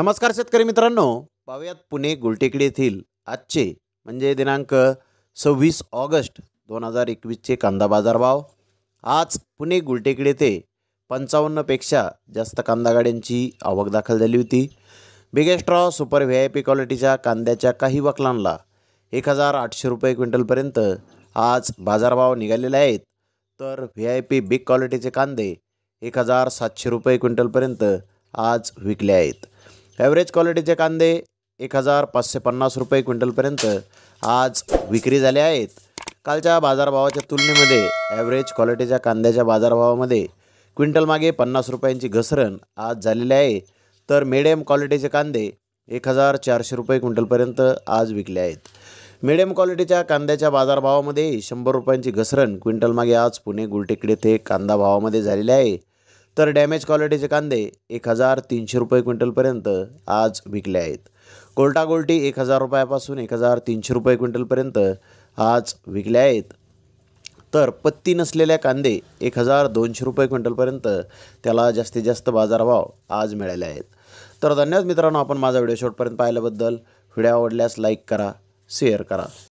नमस्कार शेतकरी मित्रांनो पाहूयात पुणे गुलटेकडी येथील आजचे म्हणजे दिनांक सव्वीस ऑगस्ट दोन हजार एकवीसचे कांदा बाजारभाव आज पुणे गुलटेकडी येथे पंचावन्नपेक्षा जास्त कांदा गाड्यांची आवक दाखल झाली होती बिगेस्ट्रॉ सुपर व्ही आय पी क्वालिटीच्या कांद्याच्या काही वकलांना एक हजार आठशे रुपये क्विंटलपर्यंत आज बाजारभाव निघालेले आहेत तर व्ही आय पी बिग क्वालिटीचे कांदे एक हजार सातशे रुपये क्विंटलपर्यंत आज विकले आहेत ॲव्हरेज क्वालिटीचे कांदे एक हजार पाचशे पन्नास रुपये क्विंटलपर्यंत आज विक्री झाले आहेत कालच्या बाजारभावाच्या तुलनेमध्ये ॲव्हरेज क्वालिटीच्या कांद्याच्या बाजारभावामध्ये क्विंटलमागे पन्नास रुपयांची घसरण आज झालेली आहे तर मिडियम क्वालिटीचे कांदे एक हजार चारशे रुपये क्विंटलपर्यंत आज विकले आहेत मिडियम क्वालिटीच्या कांद्याच्या बाजारभावामध्ये शंभर रुपयांची घसरण क्विंटलमागे आज पुणे गुलटेकडी येथे कांदा भावामध्ये झालेली आहे तर डॅमेज क्वालिटीचे कांदे एक हजार तीनशे रुपये क्विंटलपर्यंत आज विकले आहेत कोल्टा गोलटी एक हजार रुपयापासून एक हजार तीनशे रुपये क्विंटलपर्यंत आज विकले आहेत तर पत्ती नसलेल्या कांदे एक हजार दोनशे रुपये क्विंटलपर्यंत त्याला जास्तीत जास्त बाजारभाव आज मिळाले आहेत तर धन्यवाद मित्रांनो आपण माझा व्हिडिओ शॉटपर्यंत पाहिल्याबद्दल व्हिडिओ आवडल्यास लाईक करा शेअर करा